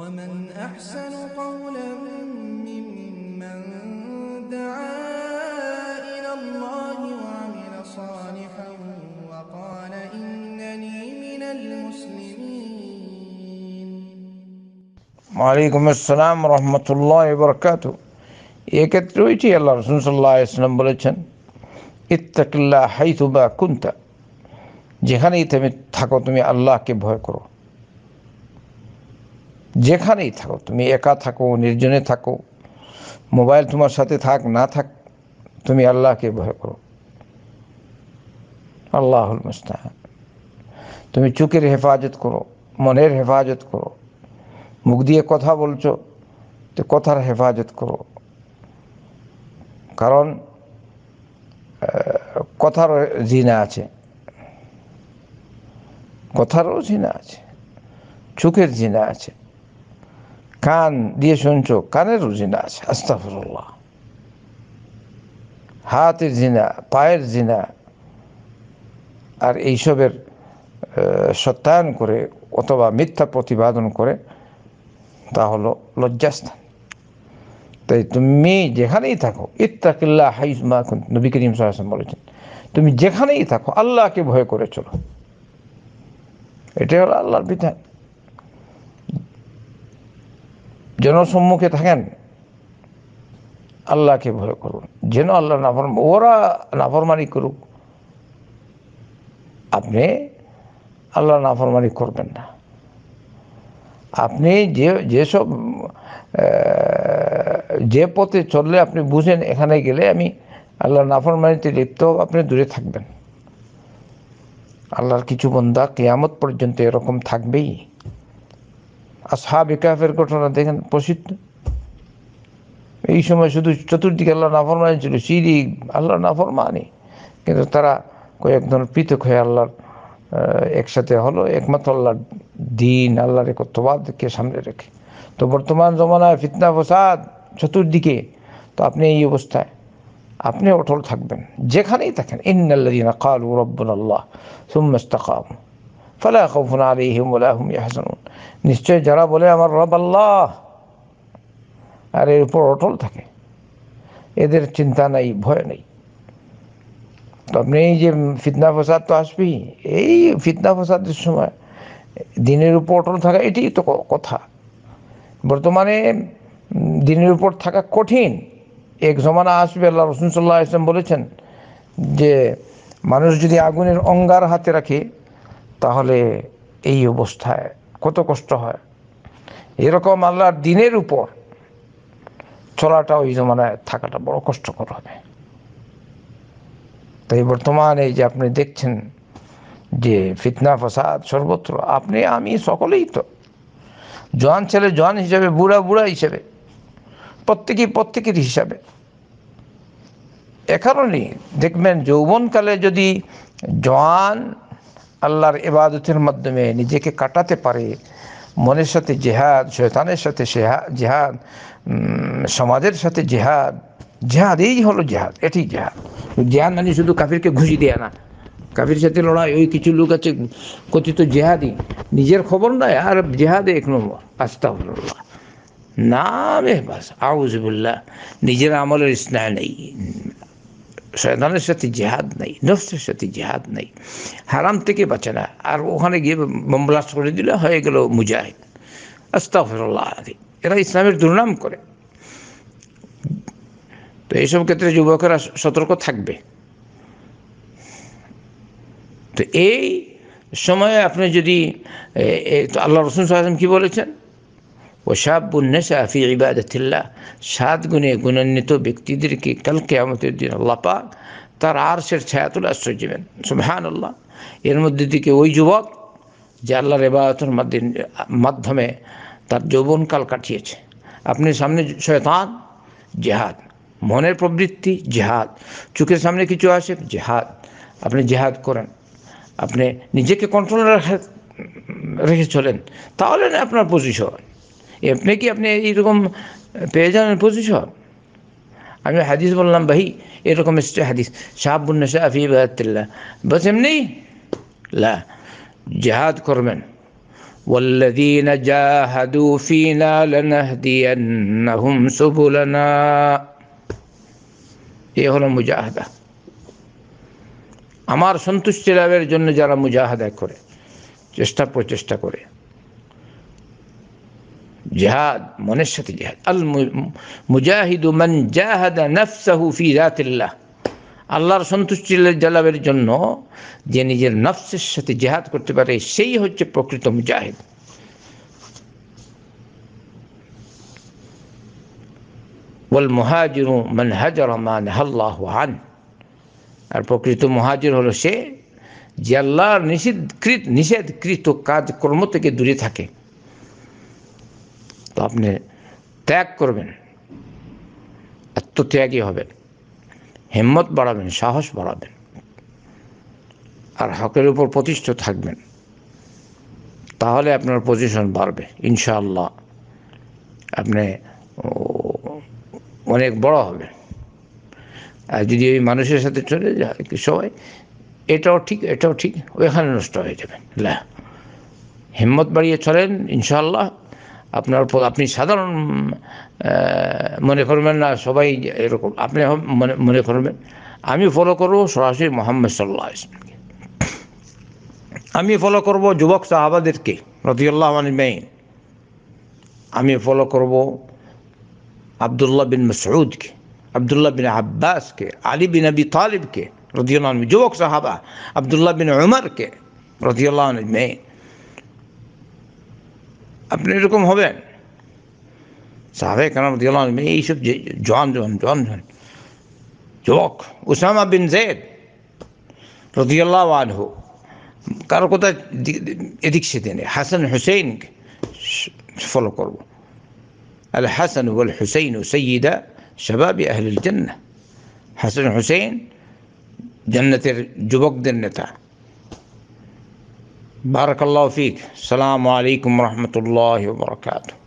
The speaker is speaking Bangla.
ومن أحسن قولا ممن دعا إلى الله وعمل صالحا وقال إنني من المسلمين وعليكم السلام ورحمة الله وبركاته এক্ষেত্রে ওইটি আল্লাহ রসুল সাল্লাহ وسلم বলেছেন اتق الله حيث ما كنت থাকো তুমি আল্লাহকে ভয় করো যেখানেই থাকো তুমি একা থাকো নির্জনে থাকো মোবাইল তোমার সাথে থাক না থাক তুমি আল্লাহকে ভয় করো আল্লাহুল মুস্তাহান তুমি চোখের হেফাজত করো মনের হেফাজত করো মুখ দিয়ে কথা বলছো তো কথার হেফাজত করো কারণ কথারও জিনা আছে কথারও জিনা আছে চোখের জিনা আছে কান দিয়ে শুনছো কানের জিনা আছে আস্তাফরুল্লাহ হাতের জিনা পায়ের জিনা আর এইসবের সত্যায়ন করে অথবা মিথ্যা প্রতিপাদন করে তা হলো লজ্জাস্থান তাই তুমি যেখানেই থাকো ইত্তাকিল্লা হাইসমা নবী করিম সাহায্য বলেছেন তুমি যেখানেই থাকো আল্লাহকে ভয় করে চলো এটাই হলো আল্লাহর বিধান জনসম্মুখে থাকেন আল্লাহকে ভয় করুন যেন আল্লাহ নাফর ওরা নাফরমানি করুক আপনি আল্লাহ নাফরমানি করবেন না আপনি যে যেসব যে পথে চললে আপনি বুঝেন এখানে গেলে আমি আল্লাহ নাফরমানিতে লিপ্ত আপনি দূরে থাকবেন আল্লাহর কিছু বন্ধা কেয়ামত পর্যন্ত এরকম থাকবেই আসহাবি কাফের ঘটনা দেখেন প্রসিদ্ধ এই সময় শুধু চতুর্দিকে আল্লাহ নাফরমানি ছিল সিরি আল্লাহ নাফরমানি কিন্তু তারা কয়েকজন পৃথক হয়ে আল্লাহর একসাথে হলো একমাত্র আল্লাহর দিন আল্লাহর একত্রবাদকে সামনে রেখে তো বর্তমান জমানায় ফিতনা ফসাদ চতুর্দিকে তো আপনি এই অবস্থায় আপনি অটল থাকবেন যেখানেই থাকেন ইন্নাল্লাদিনা কালু রব্বুল আল্লাহ সুম্মাস্তাকাম ফালা খৌফুন আলিহিম আলাহম ইয়াহসানুন নিশ্চয় যারা বলে আমার রব আল্লাহ আর এর উপর অটল থাকে এদের চিন্তা নাই ভয় নেই তো আপনি এই যে ফিতনা ফসাদ তো আসবেই এই ফিতনা ফসাদের সময় দিনের উপর অটল থাকা এটি তো কথা বর্তমানে দিনের উপর থাকা কঠিন এক জমানা আসবে আল্লাহ রসুন সাল্লাহ ইসলাম বলেছেন যে মানুষ যদি আগুনের অঙ্গার হাতে রাখে তাহলে এই অবস্থায় কত কষ্ট হয় এরকম আল্লাহর দিনের উপর চলাটা ওই জমানায় থাকাটা বড় কষ্টকর হবে তাই বর্তমান এই যে আপনি দেখছেন যে ফিতনা ফসাদ সর্বত্র আপনি আমি সকলেই তো জোয়ান ছেলে জোয়ান হিসেবে বুড়া বুড়া হিসেবে প্রত্যেকেই প্রত্যেকের হিসাবে এ কারণেই দেখবেন যৌবনকালে যদি জোয়ান আল্লাহর ইবাদতের মাধ্যমে নিজেকে কাটাতে পারে মনের সাথে জেহাদ শৈতানের সাথে জেহাদ সমাজের সাথে জেহাদ জেহাদ এই হলো জেহাদ এটি জেহাদ জেহাদ মানে শুধু কাফিরকে ঘুষি দেয় না কাফির সাথে লড়াই ওই কিছু লোক আছে কথিত জেহাদি নিজের খবর নয় আর জেহাদ এক নম্বর হল না বাস আউজবুল্লাহ নিজের আমলের স্নায় নেই শয়তানের সাথে জেহাদ নেই নফসের সাথে জেহাদ নেই হারাম থেকে বাঁচে না আর ওখানে গিয়ে মোমলাস করে দিলে হয়ে গেল মুজাহিদ আস্তাফরুল্লাহ এরা ইসলামের দুর্নাম করে তো এইসব ক্ষেত্রে যুবকেরা সতর্ক থাকবে তো এই সময়ে আপনি যদি আল্লাহ রসুল সাহেব কি বলেছেন ও সাবুন্নেশা ফি ইবাদতিল্লাহ সাত গুণে গুণান্বিত ব্যক্তিদেরকে কাল কেয়ামতের দিন আল্লাপা তার আর সের তুলে আশ্রয় দেবেন সুবহান আল্লাহ এর মধ্যে দিকে ওই যুবক যে আল্লাহর এবায়তের মাধ্যমে তার যৌবনকাল কাটিয়েছে আপনি সামনে শয়তান জেহাদ মনের প্রবৃত্তি জেহাদ চোখের সামনে কিছু আসে জেহাদ আপনি জেহাদ করেন আপনি নিজেকে কন্ট্রোল রাখে রেখে চলেন তাহলে না আপনার পজিশন আপনি কি আপনি এইরকম পেয়ে যান পজিশন আমি হাদিস বললাম ভাই এরকম হাদিস সাহাবুন্না শাহি বাহাত্তিল্লা বস এমনি লা জাহাদ করবেন والذين جاهدوا فينا لنهدينهم سبلنا এ হলো মুজাহাদা আমার সন্তুষ্টি লাভের জন্য যারা মুজাহাদা করে চেষ্টা প্রচেষ্টা করে জেহাদ মনের সাথে জেহাদ আল মুজাহিদু মান জাহাদা নাফসাহু ফি রাতিল্লাহ আল্লাহর সন্তুষ্টি জালাবের জন্য যে নিজের নফসের সাথে জেহাদ করতে পারে সেই হচ্ছে প্রকৃত মুজাহিদ والمهاجر من هجر ما نهى الله عنه আর প্রকৃত মহাজির হলো সে যে আল্লাহর নিষিদ্ধকৃত নিষেধকৃত কাজকর্ম থেকে দূরে থাকে তা আপনি ত্যাগ করবেন ত্যাগই হবেন হেম্মত বাড়াবেন সাহস বাড়াবেন আর হকের উপর প্রতিষ্ঠিত থাকবেন তাহলে আপনার পজিশন বাড়বে ইনশাআল্লাহ আপনি অনেক বড় হবে আর যদি ওই মানুষের সাথে চলে যায় কি সবাই এটাও ঠিক এটাও ঠিক ওইখানে নষ্ট হয়ে যাবে হিম্মত বাড়িয়ে চলেন ইনশাআল্লাহ আপনার আপনি সাধারণ মনে করবেন না সবাই এরকম আপনি মনে করবেন আমি ফলো করবো সরাসরি মোহাম্মদ সাল্লা আমি ফলো করব যুবক সাহাবাদেরকে রতিউল্লাহ মেইন আমি ফলো করব আবদুল্লাহ বিন মসরুদকে আবদুল্লাহ বিন আব্বাসকে আলী বিন আবি তালিবকে রদিউল্লাহ যুবক সাহাবা আবদুল্লাহ বিন উমরকে রতিউল্লাহ মেইন আপনি এরকম হবেন সাহাবে কেন এইসব জোয়ান জোয়ান জোয়ান জোয়ান যুবক উসামা বিন জেদ রদিয়াল্লাহ আনহু কারো কথা এদিক সেদিন হাসান হুসেইনকে ফলো করব আল হাসান ওয়াল হুসেইন সৈয়দা শাবাবি আহলুল জান্নাহ হাসান হুসেইন জান্নাতের যুবকদের নেতা بارك الله فيك السلام عليكم ورحمة الله وبركاته